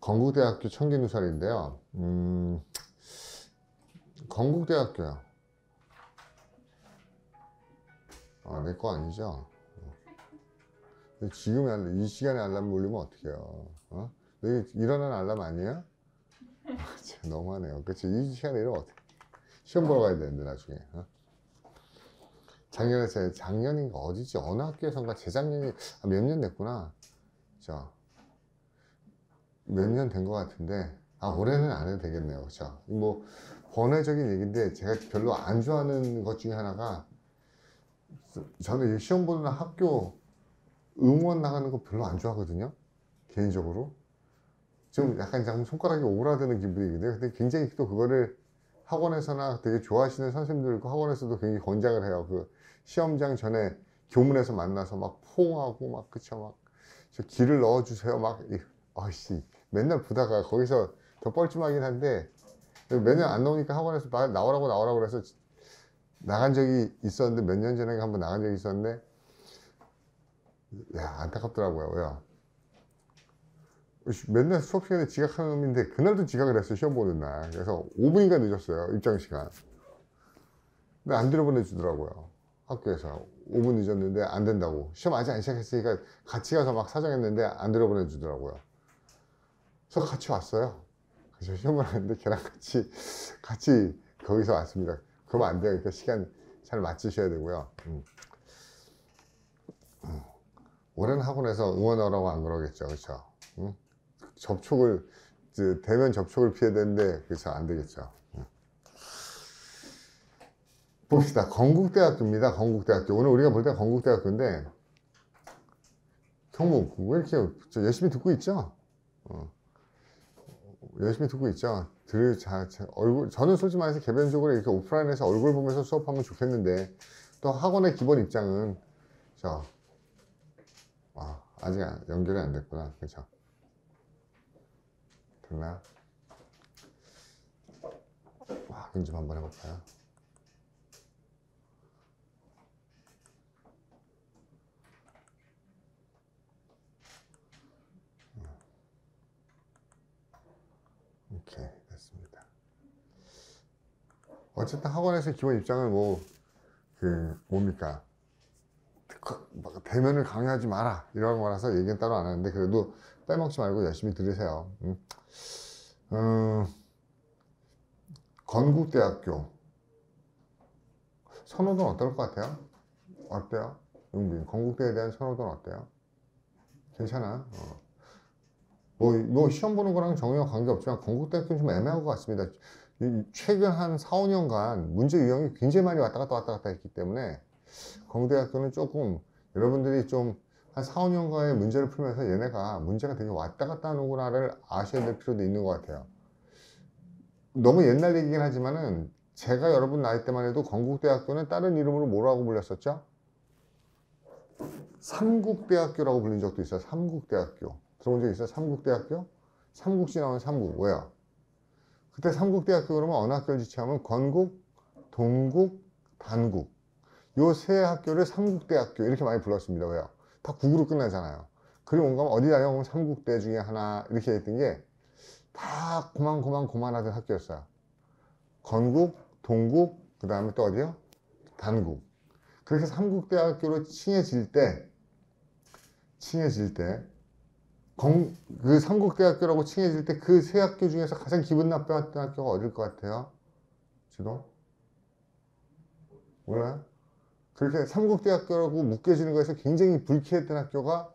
건국대학교 청기누설인데요. 음, 건국대학교요. 아, 내 거 아니죠? 지금 알람, 이 시간에 알람 울리면 어떡해요? 어? 너일어나 알람 아니야? 아, 너무하네요. 그치? 이 시간에 이러면 어떡해. 시험 보러 가야 되는데, 나중에. 어? 작년에, 제 작년인가 어디지? 어느 학교에선가 재작년이 아, 몇년 됐구나. 자, 몇년된것 같은데 아 올해는 안 해도 되겠네요 그렇뭐 번외적인 얘기인데 제가 별로 안 좋아하는 것 중에 하나가 저는 시험 보는 학교 응원 나가는 거 별로 안 좋아하거든요 개인적으로 좀 약간 좀 손가락이 오그라드는 기분이거든요 근데 굉장히 또 그거를 학원에서나 되게 좋아하시는 선생님들 과 학원에서도 굉장히 권장을 해요 그 시험장 전에 교문에서 만나서 막 포옹하고 막 그쵸 막저 길을 넣어주세요 막 아이씨 맨날 보다가 거기서 더 뻘쭘하긴 한데 매년 안 나오니까 학원에서 나오라고 나오라고 그래서 나간 적이 있었는데 몇 년 전에 한 번 나간 적이 있었는데 야 안타깝더라고요 야 맨날 수업 시간에 지각하는 놈인데 그날도 지각을 했어요 시험 보는 날 그래서 5분인가 늦었어요 입장 시간 근데 안들어보내주더라고요 학교에서 5분 늦었는데 안 된다고 시험 아직 안 시작했으니까 같이 가서 막 사정했는데 안들어보내주더라고요 그래서 같이 왔어요. 그래서 시험을 하는데 걔랑 같이, 같이 거기서 왔습니다. 그러면 안 돼요. 그러니까 시간 잘 맞추셔야 되고요. 음. 음. 올 학원에서 응원하라고 안 그러겠죠. 그렇 음? 접촉을, 대면 접촉을 피해야 되는데, 그래서 안 되겠죠. 음. 봅시다. 건국대학교입니다. 건국대학교. 오늘 우리가 볼 때 건국대학교인데, 경무, 왜 뭐 이렇게 열심히 듣고 있죠? 어. 열심히 듣고 있죠. 들, 자, 자, 얼굴, 저는 솔직히 말해서 개별적으로 이렇게 오프라인에서 얼굴 보면서 수업하면 좋겠는데, 또 학원의 기본 입장은, 저, 아, 아직 연결이 안 됐구나. 그죠? 렇 됐나? 와, 인제 한번 해볼까요? 어쨌든 학원에서 기본 입장은 뭐, 그, 뭡니까. 그, 대면을 강요하지 마라. 이런 거라서 얘기는 따로 안 하는데, 그래도 빼먹지 말고 열심히 들으세요. 음. 음, 건국대학교. 선호도는 어떨 것 같아요? 어때요? 용빈, 건국대에 대한 선호도는 어때요? 괜찮아. 어. 뭐, 뭐, 시험 보는 거랑 정의와 관계없지만, 건국대학교는 좀 애매한 것 같습니다. 최근 한 4, 5년간 문제 유형이 굉장히 많이 왔다 갔다 왔다 갔다 했기 때문에 공대학교는 조금 여러분들이 좀 한 4, 5년간의 문제를 풀면서 얘네가 문제가 되게 왔다 갔다 하는구나를 아셔야 될 필요도 있는 것 같아요. 너무 옛날 얘기긴 하지만은 제가 여러분 나이 때만 해도 건국대학교는 다른 이름으로 뭐라고 불렸었죠? 삼국대학교라고 불린 적도 있어요. 삼국대학교. 들어본 적 있어요? 삼국대학교? 삼국지 나오는 삼국. 왜요? 그때 삼국대학교 그러면 어느 학교를 지칭하면 건국, 동국, 단국 요 세 학교를 삼국대학교 이렇게 많이 불렀습니다 왜요? 다 국으로 끝나잖아요 그리고 뭔가 어디 다녀오면 삼국대 중에 하나 이렇게 했던 게 다 고만고만 고만하던 학교였어요 건국, 동국, 그 다음에 또 어디요? 단국 그렇게 삼국대학교로 칭해질 때 칭해질 때 건, 그 삼국대학교라고 칭해질 때 그 세 학교 중에서 가장 기분 나빴던 학교가 어딜 것 같아요? 지도? 몰라요? 그렇게 삼국대학교라고 묶여지는 거에서 굉장히 불쾌했던 학교가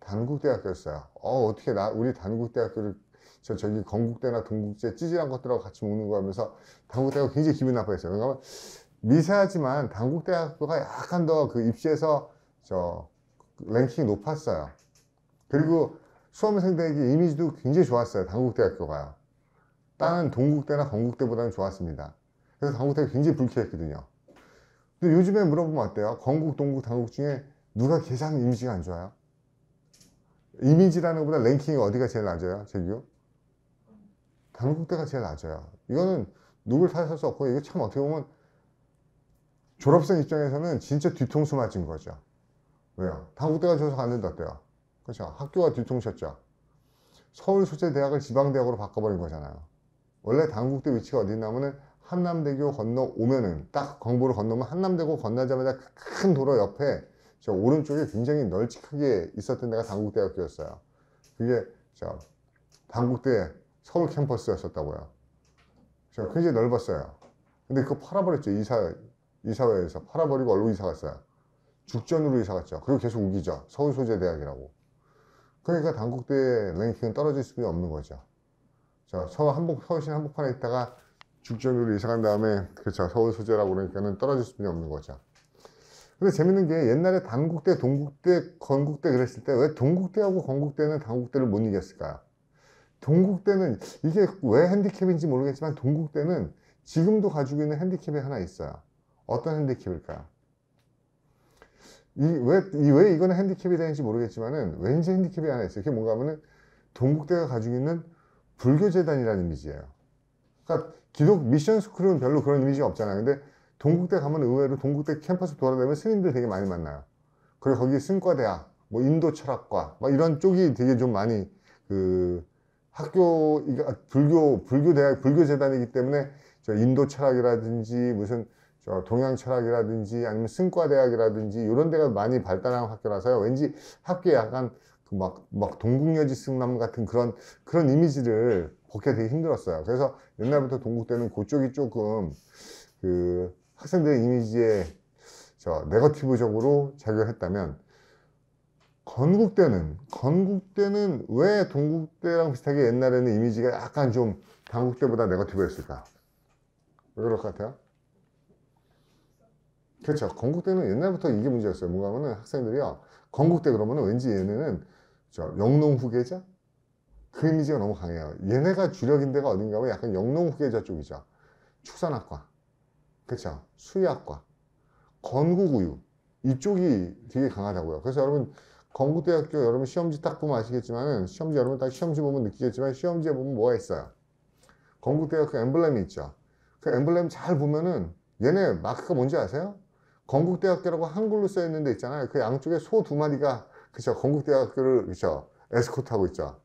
단국대학교였어요. 어, 어떻게 나, 우리 단국대학교를 저, 저기 건국대나 동국대 찌질한 것들하고 같이 먹는 거 하면서 단국대학교 굉장히 기분 나빠했어요. 그러니까 미세하지만 단국대학교가 약간 더 그 입시에서 저 랭킹이 높았어요. 그리고 수험생들에게 이미지도 굉장히 좋았어요 단국대학교가요 다른 동국대나 건국대보다는 좋았습니다 그래서 단국대가 굉장히 불쾌했거든요 근데 요즘에 물어보면 어때요? 건국, 동국, 단국 중에 누가 가장 이미지가 안 좋아요? 이미지라는 것보다 랭킹이 어디가 제일 낮아요? 제규? 단국대가 제일 낮아요 이거는 누굴 탓할 수 없고 이게 참 어떻게 보면 졸업생 입장에서는 진짜 뒤통수 맞은 거죠 왜요? 단국대가 좋아서 갔는데 어때요? 그렇죠 학교가 뒤통수였죠 서울 소재 대학을 지방대학으로 바꿔버린 거잖아요 원래 당국대 위치가 어디 있냐면은 한남대교 건너 오면은 딱 광보를 건너면 한남대교 건너자마자 큰 도로 옆에 저 오른쪽에 굉장히 널찍하게 있었던 데가 당국대학교였어요 그게 저 당국대 서울 캠퍼스였었다고요 저 굉장히 넓었어요 근데 그거 팔아버렸죠 이사 이사회에서 팔아버리고 얼로 이사 갔어요 죽전으로 이사 갔죠 그리고 계속 우기죠 서울 소재 대학이라고 그러니까 당국대 랭킹은 떨어질 수밖에 없는 거죠. 자, 서울 한복, 서울시 한복판에 있다가 죽전으로 이사 간 다음에, 그렇죠. 서울 소재라고 그러니까는 떨어질 수밖에 없는 거죠. 근데 재밌는 게 옛날에 단국대, 동국대, 건국대 그랬을 때 왜 동국대하고 건국대는 단국대를 못 이겼을까요? 동국대는 이게 왜 핸디캡인지 모르겠지만 동국대는 지금도 가지고 있는 핸디캡이 하나 있어요. 어떤 핸디캡일까요? 이왜왜 이거는 핸디캡이 되는지 모르겠지만은 왠지 핸디캡이 하나 있어요. 그게 뭔가 하면은 동국대가 가지고 있는 불교 재단이라는 이미지예요. 그러니까 기독 미션 스쿨은 별로 그런 이미지가 없잖아요. 근데 동국대 가면 의외로 동국대 캠퍼스 돌아다니면 스님들 되게 많이 만나요. 그리고 거기 승과대학, 뭐 인도 철학과 막 이런 쪽이 되게 좀 많이 그 학교 아, 불교 불교 대학 불교 재단이기 때문에 저 인도 철학이라든지 무슨 동양철학이라든지 아니면 승과대학이라든지 이런 데가 많이 발달한 학교라서요. 왠지 학교에 약간 그 막, 막 동국여지 승남 같은 그런, 그런 이미지를 벗게 되게 힘들었어요. 그래서 옛날부터 동국대는 그쪽이 조금 그 학생들의 이미지에 저 네거티브적으로 작용했다면 건국대는 건국대는 왜 동국대랑 비슷하게 옛날에는 이미지가 약간 좀당국때보다 네거티브였을까? 왜 그럴 것 같아요? 그렇죠. 건국대는 옛날부터 이게 문제였어요. 뭔가 하면은 학생들이요. 건국대 그러면은 왠지 얘네는 저 영농 후계자? 그 이미지가 너무 강해요. 얘네가 주력인 데가 어딘가 하면 약간 영농 후계자 쪽이죠. 축산학과. 그렇죠. 수의학과. 건국우유. 이쪽이 되게 강하다고요. 그래서 여러분 건국대학교 여러분 시험지 딱 보면 아시겠지만 은 시험지 여러분 딱 시험지 보면 느끼겠지만 시험지에 보면 뭐가 있어요? 건국대학교 엠블렘이 있죠. 그 엠블렘 잘 보면은 얘네 마크가 뭔지 아세요? 건국대학교라고 한글로 써 있는 데 있잖아요. 그 양쪽에 소 두 마리가 그죠 건국대학교를 그죠 에스코트하고 있죠.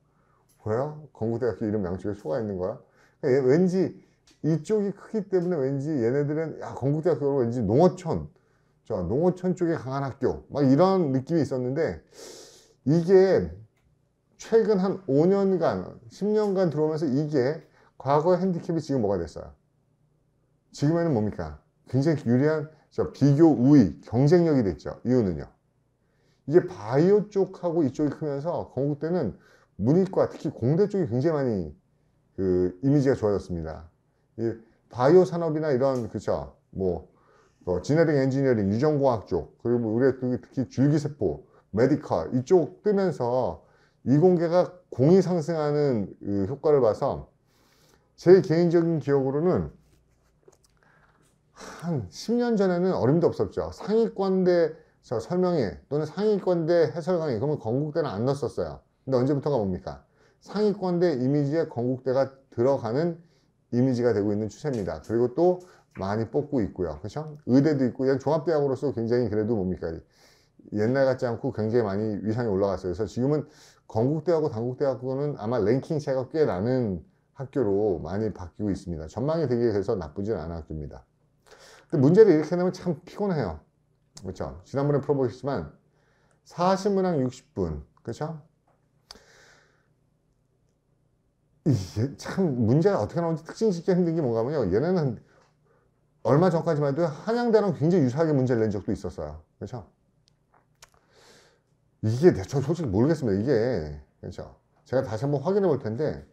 뭐야? 건국대학교 이름 양쪽에 소가 있는 거야? 그 왠지 이쪽이 크기 때문에 왠지 얘네들은 야 건국대학교로 왠지 농어촌 저 농어촌 쪽에 강한 학교 막 이런 느낌이 있었는데 이게 최근 한 5년간 10년간 들어오면서 이게 과거 핸디캡이 지금 뭐가 됐어요? 지금에는 뭡니까? 굉장히 유리한 그 비교 우위, 경쟁력이 됐죠. 이유는요. 이게 바이오 쪽하고 이쪽이 크면서 건국 때는 문이과, 특히 공대 쪽이 굉장히 많이 그 이미지가 좋아졌습니다. 이 바이오 산업이나 이런 그쵸 뭐 어, 진해링 엔지니어링, 유전공학 쪽 그리고 우리 특히 줄기세포, 메디컬 이쪽 뜨면서 이공계가 공이 상승하는 그 효과를 봐서 제 개인적인 기억으로는 한 10년 전에는 어림도 없었죠. 상위권대 저 설명회 또는 상위권대 해설강의 그러면 건국대는 안 넣었어요. 었 근데 언제부터가 뭡니까? 상위권대 이미지에 건국대가 들어가는 이미지가 되고 있는 추세입니다. 그리고 또 많이 뽑고 있고요. 그렇죠? 의대도 있고 종합대학으로서 굉장히 그래도 뭡니까? 옛날 같지 않고 굉장히 많이 위상이 올라갔어요. 그래서 지금은 건국대하고 단국대하고는 아마 랭킹 차이가 꽤 나는 학교로 많이 바뀌고 있습니다. 전망이 되게 해서 나쁘진 않은 학교입니다. 근데 문제를 이렇게 내면 참 피곤해요. 그렇죠? 지난번에 풀어보셨지만 40문항 60분. 그렇죠? 참 문제가 어떻게 나오는지 특징 짓게 힘든 게뭔가면요 얘네는 얼마 전까지만 해도 한양대랑 굉장히 유사하게 문제를 낸 적도 있었어요. 그렇죠? 이게 저 솔직히 모르겠습니다. 이게 그렇죠? 제가 다시 한번 확인해 볼 텐데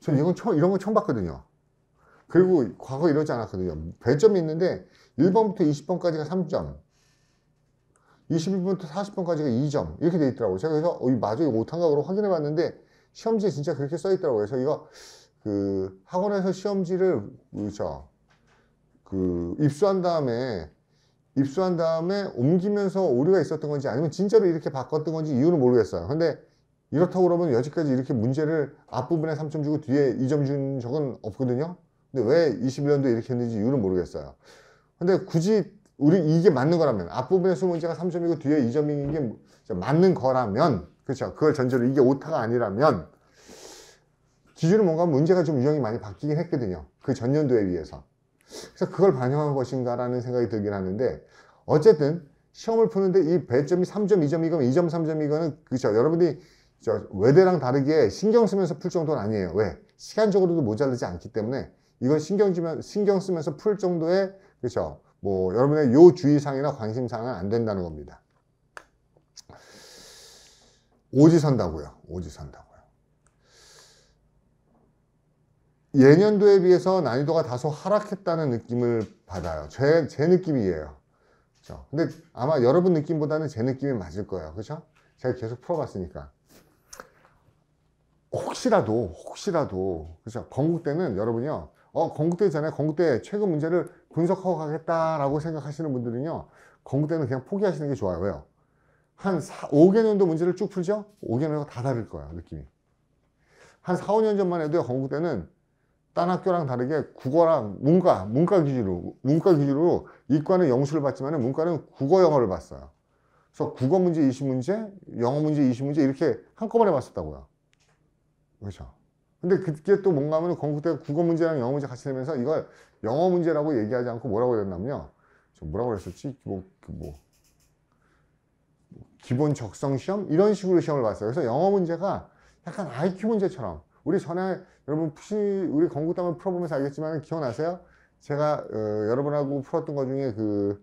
저 이건 처음, 이런 건 처음 봤거든요. 그리고 과거 이러지 않았거든요. 별점이 있는데 1번부터 20번까지가 3점, 21번부터 40번까지가 2점 이렇게 돼 있더라고요. 제가 그래서 어, 이 맞아 이거 못한가 그러고 확인해 봤는데 시험지에 진짜 그렇게 써 있더라고요. 그래서 이거 그 학원에서 시험지를 그죠 그 입수한 다음에 입수한 다음에 옮기면서 오류가 있었던 건지 아니면 진짜로 이렇게 바꿨던 건지 이유는 모르겠어요. 근데 이렇다고 그러면 여지까지 이렇게 문제를 앞부분에 3점 주고 뒤에 2점 준 적은 없거든요. 근데 왜 21년도에 이렇게 했는지 이유는 모르겠어요. 근데 굳이 우리 이게 맞는 거라면 앞부분에 수문제가 3점이고 뒤에 2점인 게 맞는 거라면 그렇죠. 그걸 전제로 이게 오타가 아니라면 기준은 뭔가 문제가 좀 유형이 많이 바뀌긴 했거든요. 그 전년도에 비해서. 그래서 그걸 반영한 것인가라는 생각이 들긴 하는데 어쨌든 시험을 푸는데 이 배점이 3점, 2점이건 2점, 3점이건 그렇죠. 여러분이 외대랑 다르게 신경 쓰면서 풀 정도는 아니에요. 왜? 시간적으로도 모자르지 않기 때문에 이건 신경, 지면, 신경 쓰면서 풀 정도의 그렇죠. 뭐 여러분의 요 주의사항이나 관심사항은 안 된다는 겁니다. 오지 선다고요. 오지 선다고요. 예년도에 비해서 난이도가 다소 하락했다는 느낌을 받아요. 제, 제 느낌이에요. 그렇 근데 아마 여러분 느낌보다는 제 느낌이 맞을 거예요. 그렇죠? 제가 계속 풀어봤으니까. 혹시라도 혹시라도 그렇죠? 건국 때는 여러분요 이 어, 건국대 전에 건국대 최근 문제를 분석하고 가겠다라고 생각하시는 분들은요, 건국대는 그냥 포기하시는 게 좋아요. 왜요? 한 4, 5개년도 문제를 쭉 풀죠? 5개년과 다 다를 거예요 느낌이. 한 4, 5년 전만 해도 건국대는 딴 학교랑 다르게 국어랑 문과, 문과 기준으로, 문과 기준으로 이과는 영수를 봤지만 문과는 국어, 영어를 봤어요. 그래서 국어 문제 20문제, 영어 문제 20문제 이렇게 한꺼번에 봤었다고요. 그렇죠? 근데 그게 또 뭔가 하면 건국대가 국어 문제랑 영어 문제 같이 되면서 이걸 영어 문제라고 얘기하지 않고 뭐라고 그랬냐면요. 저 뭐라고 그랬었지? 뭐, 그 뭐, 뭐, 기본 적성 시험? 이런 식으로 시험을 봤어요. 그래서 영어 문제가 약간 IQ 문제처럼 우리 전에 여러분 푸시 우리 건국담을 풀어보면서 알겠지만 기억나세요? 제가 어, 여러분하고 풀었던 것 중에 그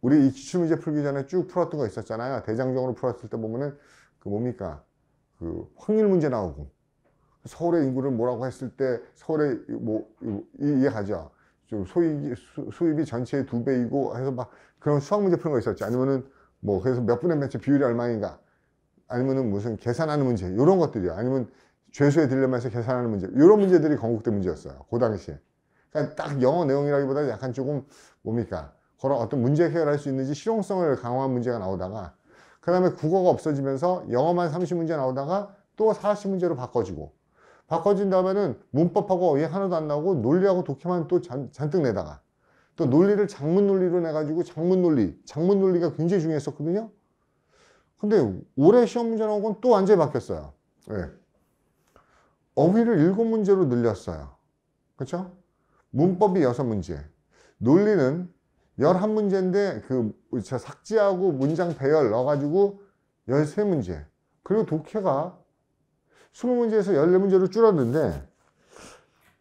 우리 이 기출 문제 풀기 전에 쭉 풀었던 거 있었잖아요. 대장정으로 풀었을 때 보면은 그 뭡니까 그 확률 문제 나오고 서울의 인구를 뭐라고 했을 때 서울의 뭐 이해하죠. 좀소입 수입이 전체의 두 배이고 해서 막 그런 수학 문제 푸는 거 있었지. 아니면은 뭐 그래서 몇 분의 몇의 비율이 얼마인가. 아니면은 무슨 계산하는 문제 이런 것들이요. 아니면 죄수의 딜레마에서 계산하는 문제 이런 문제들이 건국대 문제였어요. 그 당시에. 그러니까 딱 영어 내용이라기보다 약간 조금 뭡니까 그런 어떤 문제 해결할 수 있는지 실용성을 강화한 문제가 나오다가 그 다음에 국어가 없어지면서 영어만 30문제 나오다가 또 40문제로 바꿔주고 바꿔진다면은 문법하고 어휘 하나도 안 나오고 논리하고 독해만 또 잔, 잔뜩 내다가 또 논리를 장문 논리로 내가지고 장문 논리, 장문 논리가 굉장히 중요했었거든요. 근데 올해 시험 문제 나온 건 또 완전히 바뀌었어요. 네. 어휘를 일곱 문제로 늘렸어요. 그렇죠? 문법이 여섯 문제, 논리는 열한 문제인데 그 삭제하고 문장 배열 넣어가지고 열세 문제. 그리고 독해가 20문제에서 14문제로 줄었는데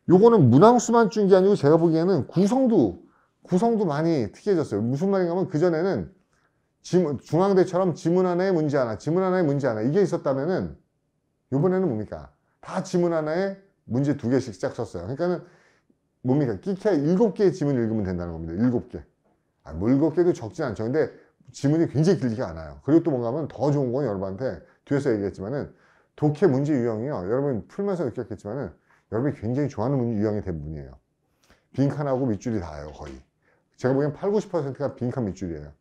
요거는 문항수만 준 게 아니고 제가 보기에는 구성도 구성도 많이 특이해졌어요 무슨 말인가 하면 그전에는 지문, 중앙대처럼 지문 하나에 문제 하나 지문 하나에 문제 하나 이게 있었다면은 요번에는 뭡니까 다 지문 하나에 문제 두 개씩 짝 썼어요 그러니까는 뭡니까 끼케 일곱 개의 지문 읽으면 된다는 겁니다 일곱 개 아, 뭐 일곱 개도 적진 않죠 근데 지문이 굉장히 길지가 않아요 그리고 또 뭔가 하면 더 좋은 건 여러분한테 뒤에서 얘기했지만은 독해 문제 유형이요. 여러분 풀면서 느꼈겠지만은 여러분이 굉장히 좋아하는 문제 유형이 대부분이에요. 빈칸하고 밑줄이 다예요, 거의. 제가 보기엔 8, 90%가 빈칸 밑줄이에요.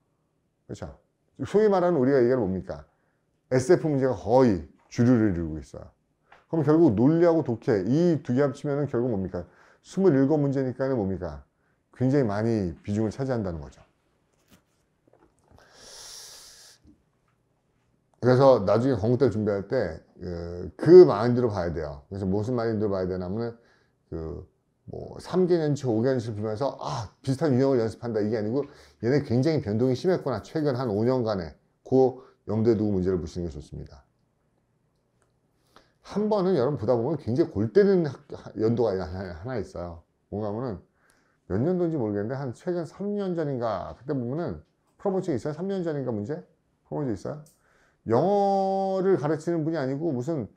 그렇죠? 소위 말하는 우리가 얘기를 뭡니까? SF 문제가 거의 주류를 이루고 있어요. 그럼 결국 논리하고 독해 이 두 개 합치면은 결국 뭡니까? 27문제니까는 뭡니까? 굉장히 많이 비중을 차지한다는 거죠. 그래서 나중에 건국대 준비할 때그 그 마인드로 봐야 돼요 그래서 무슨 마인드로 봐야 되냐면 그뭐 3개년치 5개년치 불면서 아 비슷한 유형을 연습한다 이게 아니고 얘네 굉장히 변동이 심했구나 최근 한 5년간에 그 염두에 두고 문제를 보시는 게 좋습니다 한 번은 여러분 보다 보면 굉장히 골때는 리 연도가 하나 있어요 뭔가 하면은 몇 년도인지 모르겠는데 한 최근 3년 전인가 그때 보면은 프로모션 있어요? 3년 전인가 문제? 프로모션 있어요? 영어를 가르치는 분이 아니고 무슨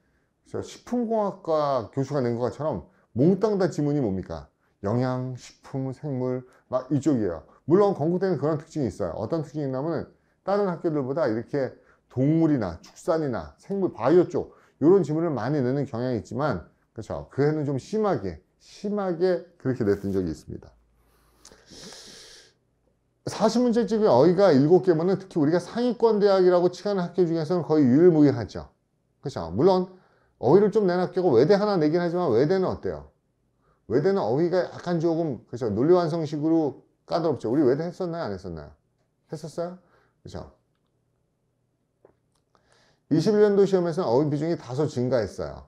식품공학과 교수가 낸 것처럼 몽땅 다 지문이 뭡니까? 영양, 식품, 생물 막 이쪽이에요 물론 건국대는 그런 특징이 있어요 어떤 특징이 있냐면 다른 학교들보다 이렇게 동물이나 축산이나 생물, 바이오 쪽 이런 지문을 많이 내는 경향이 있지만 그렇죠 그 해는 좀 심하게 심하게 그렇게 냈던 적이 있습니다 40문제집이 어휘가 7개면은 특히 우리가 상위권 대학이라고 치는 학교 중에서는 거의 유일무이하죠. 그렇죠? 물론 어휘를 좀내낸 학교가 외대 하나 내긴 하지만 외대는 어때요? 외대는 어휘가 약간 조금 그렇죠? 논리 완성식으로 까다롭죠. 우리 외대 했었나요? 안 했었나요? 했었어요? 그렇죠? 21년도 시험에서는 어휘 비중이 다소 증가했어요.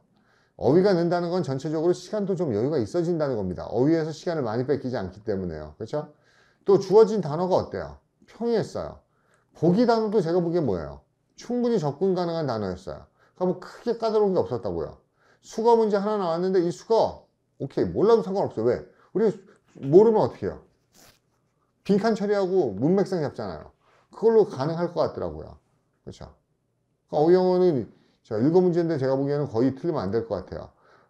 어휘가 는다는 건 전체적으로 시간도 좀 여유가 있어진다는 겁니다. 어휘에서 시간을 많이 뺏기지 않기 때문에요. 그렇죠? 또 주어진 단어가 어때요? 평이했어요. 보기 단어도 제가 보기엔 뭐예요? 충분히 접근 가능한 단어였어요. 그러 그러니까 뭐 크게 까다로운 게 없었다고요. 수거 문제 하나 나왔는데 이 수거 오케이 몰라도 상관없어요. 왜? 우리 모르면 어떻게 해요? 빈칸 처리하고 문맥상 잡잖아요. 그걸로 가능할 것 같더라고요. 그렇죠? 그러니까 어휘영어는 제가 읽어 문제인데 제가 보기에는 거의 틀리면 안 될 것 같아요.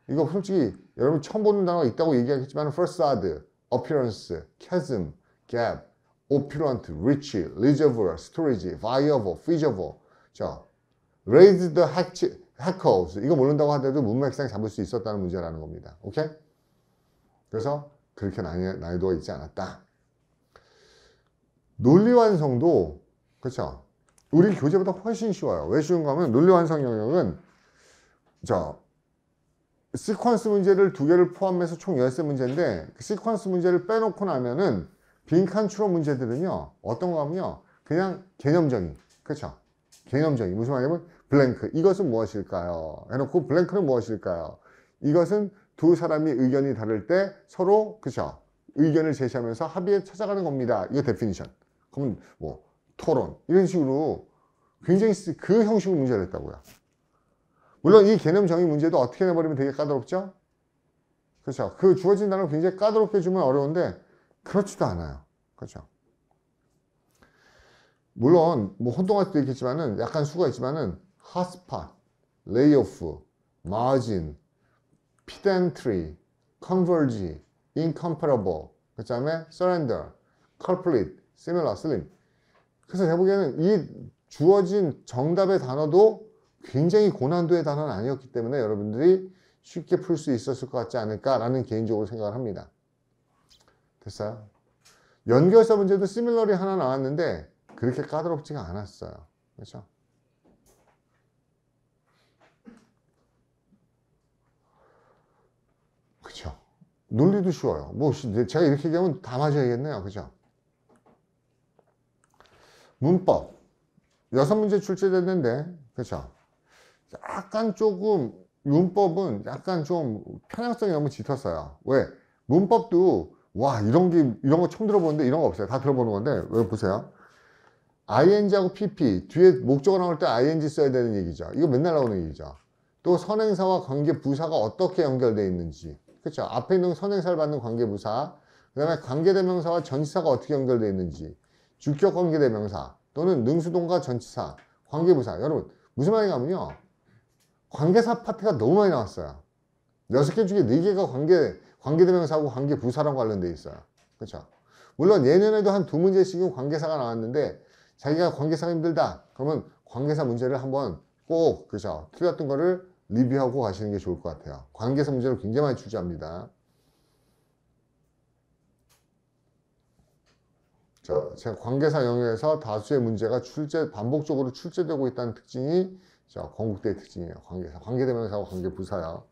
이거 솔직히 여러분 처음 보는 단어가 있다고 얘기하겠지만 first a d appearance, chasm gap, operant, rich, reservoir, storage, viable, feasible. 자, raise the h a c k e s 이거 모른다고 하더라도 문맥상 잡을 수 있었다는 문제라는 겁니다. 오케이? 그래서 그렇게 난이, 도가 있지 않았다. 논리 완성도, 그렇죠? 우리 교재보다 훨씬 쉬워요. 왜 쉬운가 하면 논리 완성 영역은 자, 시퀀스 문제를 두 개를 포함해서 총 13문제인데 그 시퀀스 문제를 빼놓고 나면은 빈칸 추론 문제들은요 어떤 거 하면요 그냥 개념적인 그렇죠 개념적인 무슨 말이냐면 블랭크 이것은 무엇일까요 해놓고 블랭크는 무엇일까요 이것은 두 사람이 의견이 다를 때 서로 그렇죠 의견을 제시하면서 합의에 찾아가는 겁니다 이거 데피니션 그러면 뭐 토론 이런 식으로 굉장히 그 형식으로 문제를 했다고요 물론 이 개념 적인 문제도 어떻게 해버리면 되게 까다롭죠 그렇죠 그 주어진 단어 굉장히 까다롭게 주면 어려운데 그렇지도 않아요. 그죠? 물론 뭐 혼동할 수도 있겠지만은 약간 수가 있지만은 핫스팟, 레이오프, 마진, 피덴트리, 컨버지, 인컴 c o m 그 다음에 s u 더 컬플릿, d e r 슬림. 그래서 대보기에는 이 주어진 정답의 단어도 굉장히 고난도의 단어는 아니었기 때문에 여러분들이 쉽게 풀 수 있었을 것 같지 않을까라는 개인적으로 생각을 합니다. 됐어요? 연결사 문제도 시밀러리 하나 나왔는데 그렇게 까다롭지가 않았어요. 그렇죠? 그렇죠? 논리도 쉬워요. 뭐 제가 이렇게 얘기하면 다 맞아야겠네요. 그죠? 문법 여섯 문제 출제됐는데 그렇죠? 약간 조금 문법은 약간 좀 편향성이 너무 짙었어요. 왜? 문법도 와 이런 게 이런 거 처음 들어보는데 이런 거 없어요 다 들어보는 건데 왜 보세요 ing하고 pp 뒤에 목적어 나올 때 ing 써야 되는 얘기죠 이거 맨날 나오는 얘기죠 또 선행사와 관계 부사가 어떻게 연결되어 있는지 그렇죠 앞에 있는 선행사를 받는 관계 부사 그 다음에 관계대명사와 전치사가 어떻게 연결되어 있는지 주격 관계대명사 또는 능수동과 전치사 관계부사 여러분 무슨 말이냐면요 관계사 파트가 너무 많이 나왔어요 6개 중에 4개가 관계 관계대명사하고 관계부사랑 관련돼 있어요. 그렇죠? 물론 예년에도 한 두 문제씩은 관계사가 나왔는데 자기가 관계사가 힘들다. 그러면 관계사 문제를 한번 꼭 그렇죠? 틀렸던 거를 리뷰하고 가시는 게 좋을 것 같아요. 관계사 문제를 굉장히 많이 출제합니다. 자, 제가 관계사 영역에서 다수의 문제가 출제 반복적으로 출제되고 있다는 특징이 자, 건국대의 특징이에요. 관계사, 관계대명사와 관계부사요.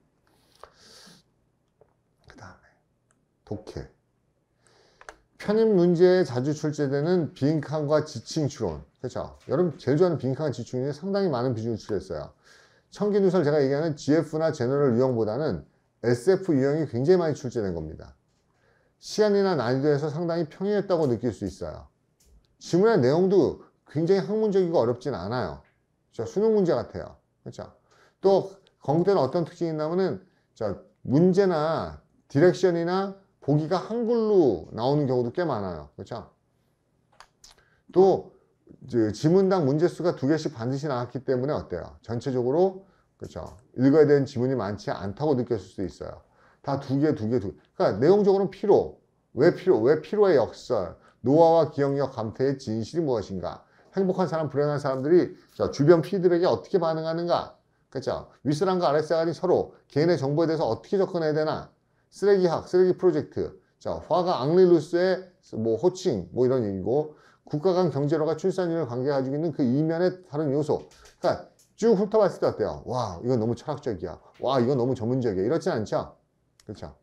독해 편입 문제에 자주 출제되는 빈칸과 지칭 추론 그렇죠 여러분 제일 좋아하는 빈칸과 지칭 이 상당히 많은 비중을 추려했어요 청기 누설 제가 얘기하는 GF나 제너럴 유형보다는 SF 유형이 굉장히 많이 출제된 겁니다 시간이나 난이도에서 상당히 평이했다고 느낄 수 있어요 지문의 내용도 굉장히 학문적이고 어렵진 않아요 그렇죠? 수능 문제 같아요 그렇죠 또 건국대는 어떤 특징이 있냐면은 문제나 디렉션이나 보기가 한글로 나오는 경우도 꽤 많아요 그렇죠? 또 지문당 문제수가 두 개씩 반드시 나왔기 때문에 어때요? 전체적으로 그렇죠? 읽어야 되는 지문이 많지 않다고 느꼈을 수도 있어요 다 두 개, 두 개, 두 개. 그러니까 내용적으로는 피로 왜 피로, 왜 피로의 역설 노화와 기억력 감퇴의 진실이 무엇인가 행복한 사람, 불행한 사람들이 주변 피드백에 어떻게 반응하는가 그렇죠? 윗사람과 아랫사람이 서로 개인의 정보에 대해서 어떻게 접근해야 되나 쓰레기학, 쓰레기 프로젝트, 자, 화가 앙릴루스의 뭐 호칭, 뭐 이런 얘기고, 국가 간 경제로가 출산율을 관계 가지고 있는 그 이면의 다른 요소. 그러니까 쭉 훑어봤을 때 어때요? 와, 이건 너무 철학적이야. 와, 이건 너무 전문적이야. 이렇진 않죠? 그렇죠?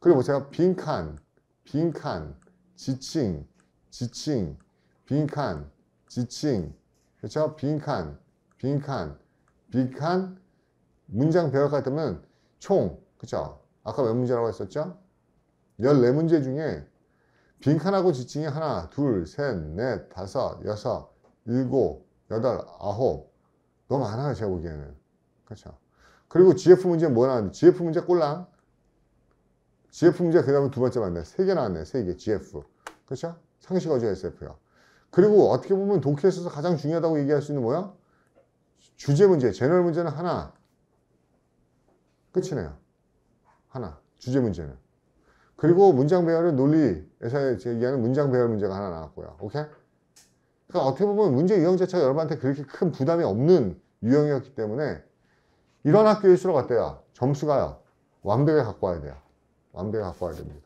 그리고 보세요. 빈칸, 빈칸, 지칭, 지칭, 빈칸, 지칭. 그렇죠? 빈칸, 빈칸, 빈칸. 문장 배워갈 때면 총, 그렇죠? 아까 몇 문제라고 했었죠? 14문제 중에 빈칸하고 지칭이 하나, 둘, 셋, 넷, 다섯, 여섯, 일곱, 여덟, 아홉 너무 많아요 제가 보기에는 그렇죠? 그리고 GF 문제 뭐 나왔는데 GF 문제 꼴랑 GF 문제 그 다음에 두 번째 맞네 세 개 나왔네 세개 GF 그렇죠? 상식 어조 SF요 그리고 어떻게 보면 독해 있어서 가장 중요하다고 얘기할 수 있는 뭐야? 주제 문제, 제널 문제는 하나 끝이네요 하나 주제 문제는 그리고 문장 배열은 논리에서 얘기하는 문장 배열 문제가 하나 나왔고요 오케이? 그러니까 어떻게 보면 문제 유형 자체가 여러분한테 그렇게 큰 부담이 없는 유형이었기 때문에 이런 학교일수록 어때요? 점수가요 완벽에 갖고 와야 돼요 완벽에 갖고 와야 됩니다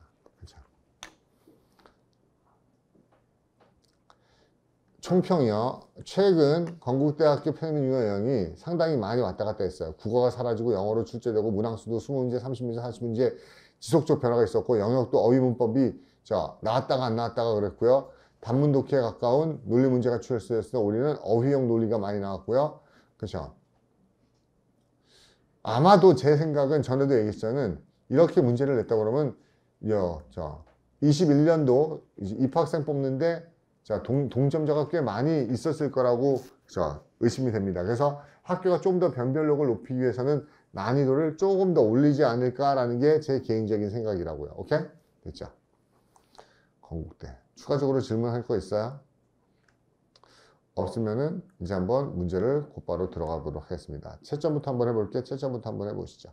총평이요. 최근 건국대학교 평균유형이 상당히 많이 왔다 갔다 했어요. 국어가 사라지고 영어로 출제되고 문항수도 20문제, 30문제, 40문제 지속적 변화가 있었고 영역도 어휘문법이 자 나왔다가 안 나왔다가 그랬고요. 단문 독해에 가까운 논리 문제가 출제됐어요 우리는 어휘형 논리가 많이 나왔고요. 그렇죠. 아마도 제 생각은 전에도 얘기했잖아요. 이렇게 문제를 냈다 그러면 여, 저 21년도 입학생 뽑는데 자, 동, 동점자가 꽤 많이 있었을 거라고 자, 의심이 됩니다. 그래서 학교가 좀 더 변별력을 높이기 위해서는 난이도를 조금 더 올리지 않을까라는 게 제 개인적인 생각이라고요. 오케이? 됐죠? 건국대. 추가적으로 질문할 거 있어요? 없으면은 이제 한번 문제를 곧바로 들어가 보도록 하겠습니다. 채점부터 한번 해볼게요. 채점부터 한번 해보시죠.